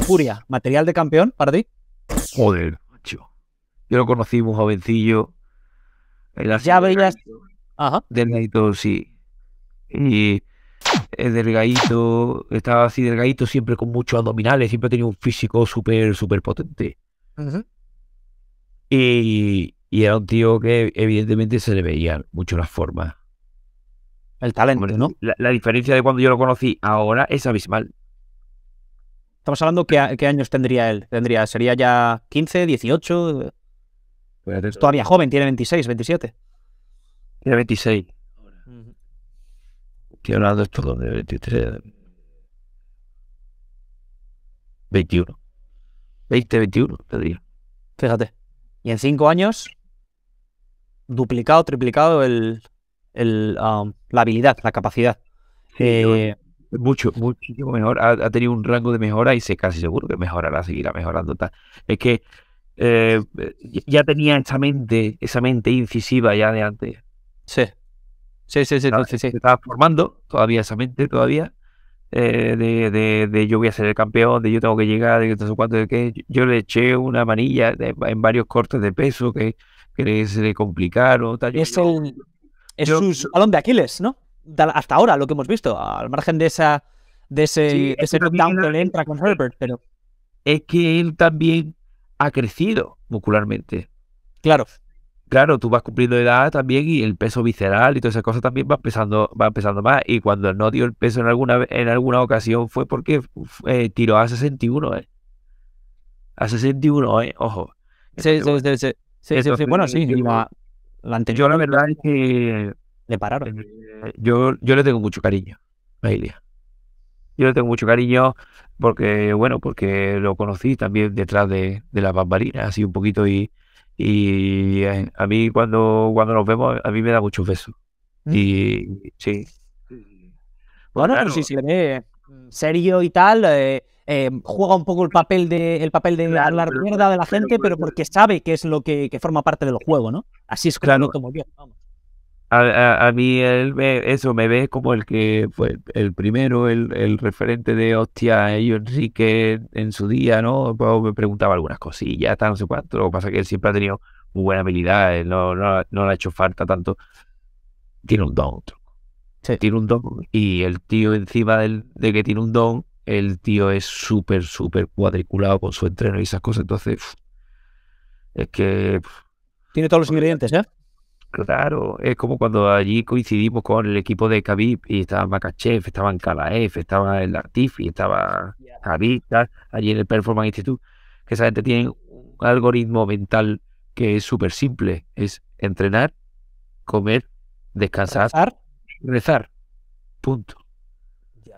Furia, material de campeón para ti. Joder, macho. Yo lo conocí muy jovencillo. ya veías. Delgadito, sí. Y el delgadito, estaba así delgadito, siempre con muchos abdominales, siempre tenía un físico súper, súper potente. y, era un tío que evidentemente se le veían mucho las formas. El talento, ¿no? la, diferencia de cuando yo lo conocí ahora es abismal. Estamos hablando ¿qué, qué años tendría él. Tendría, sería ya 15, 18. es todavía joven, tiene 26, 27. Tiene 26. Tiene un Estoy hablando esto de 23. 21. 20, 21, tendría. Fíjate. Y en 5 años, duplicado, triplicado el, um, la habilidad, la capacidad. Sí, eh, mucho, muchísimo mejor, ha, tenido un rango de mejora y sé casi seguro que mejorará, seguirá mejorando. Tal. Es que eh, eh, ya tenía esa mente, esa mente incisiva ya de antes. Sí. Sí, sí, sí, estaba, sí, Se estaba formando todavía esa mente, todavía, eh, de, de, de, yo voy a ser el campeón, de yo tengo que llegar, de no cuánto, de que yo le eché una manilla en varios cortes de peso que, se le complicaron. Tal. Es, el, es de Aquiles, ¿no? hasta ahora, lo que hemos visto, al margen de esa de ese, sí, que le entra con Herbert, pero... Es que él también ha crecido muscularmente. Claro. Claro, tú vas cumpliendo edad también y el peso visceral y todas esas cosas también va empezando, va empezando más. Y cuando no dio el peso en alguna, en alguna ocasión fue porque eh, tiró a 61, ¿eh? A 61, eh, Ojo. Bueno, sí, iba la anterior. Yo la verdad es que... Le pararon yo, yo le tengo mucho cariño a Yo le tengo mucho cariño porque, bueno, porque lo conocí también detrás de, de las así un poquito. Y, y eh, a mí cuando, cuando nos vemos, a mí me da muchos besos. ¿Mm? Y sí. Bueno, claro. si sí serio y tal, eh, eh, juega un poco el papel de el papel de hablar mierda de la gente, pero, porque sabe que es lo que, que, forma parte del juego, ¿no? Así es claro. como bien, a, mí él eso me ve como el que fue el primero, el, referente de hostia, yo Enrique en su día, ¿no? me preguntaba algunas cosillas, está, no sé cuánto. Lo que pasa es que él siempre ha tenido muy buena habilidad, no, no, le ha hecho falta tanto. Tiene un don, sí. tiene un don. Y el tío, encima del, de que tiene un don, el tío es súper, súper cuadriculado con su entreno y esas cosas. Entonces, es que. Tiene todos los ingredientes, ¿eh? Claro, es como cuando allí coincidimos con el equipo de Khabib y estaba Makachev, estaba Kalaef, estaba el y estaba Khabib, allí en el Performance Institute, que esa gente tiene un algoritmo mental que es súper simple, es entrenar, comer, descansar, rezar, punto.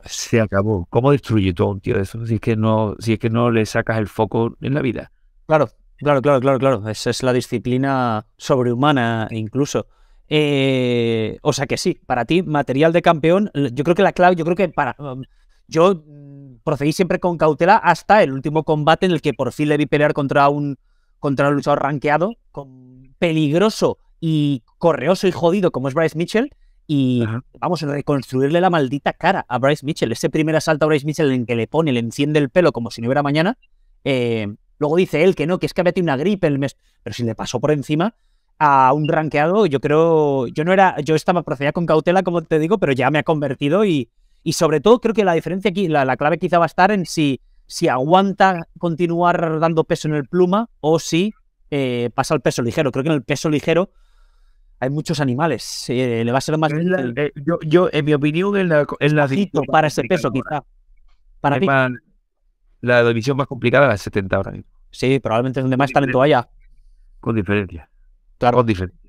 Se acabó. ¿Cómo destruye todo un tío eso? Si es que no, si es que no le sacas el foco en la vida. Claro, Claro, claro, claro, claro. Es, es la disciplina sobrehumana incluso. Eh, o sea que sí, para ti, material de campeón, yo creo que la clave, yo creo que para... Um, yo mm, procedí siempre con cautela hasta el último combate en el que por fin le vi pelear contra un, contra un luchador rankeado, con, peligroso y correoso y jodido como es Bryce Mitchell. Y vamos a reconstruirle la maldita cara a Bryce Mitchell. Ese primer asalto a Bryce Mitchell en que le pone, le enciende el pelo como si no hubiera mañana. Eh, Luego dice él que no, que es que había tenido una gripe el mes. Pero si le pasó por encima a un ranqueado, yo creo. Yo no era. Yo estaba procedida con cautela, como te digo, pero ya me ha convertido y. Y sobre todo creo que la diferencia aquí, la, clave quizá va a estar en si, si aguanta continuar dando peso en el pluma o si eh, pasa al peso ligero. Creo que en el peso ligero hay muchos animales. Eh, le va a ser más. Eh, yo, en mi opinión, es la. cita para ese peso, quizá. Para ti la división más complicada, la 70 ahora mismo. Sí, probablemente es donde más talento haya. Con diferencia. Claro. Con diferencia.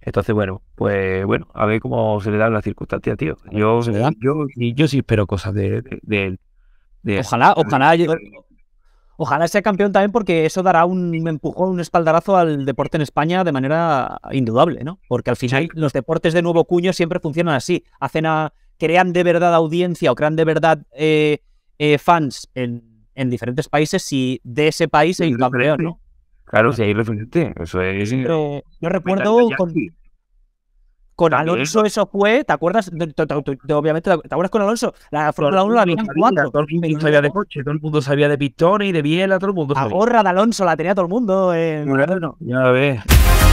Entonces, bueno, pues bueno, a ver cómo se le dan las circunstancias, tío. Yo, yo, yo, sí espero cosas de, de, Ojalá, ojalá. Ojalá sea campeón también porque eso dará un empujón, un espaldarazo al deporte en España de manera indudable, ¿no? Porque al final los deportes de nuevo cuño siempre funcionan así. Hacen a, crean de verdad audiencia o crean de verdad eh, eh, fans en en diferentes países si de ese país hay un campeón, ¿no? Claro, si hay referente, eso es. yo recuerdo con, Alonso eso fue, ¿te acuerdas? obviamente, ¿te acuerdas con Alonso? La Fórmula 1 la misma Todo el mundo sabía de coche, todo el mundo sabía de y de Biela, todo el mundo sabía. La gorra de Alonso la tenía todo el mundo. Eh. ya ves.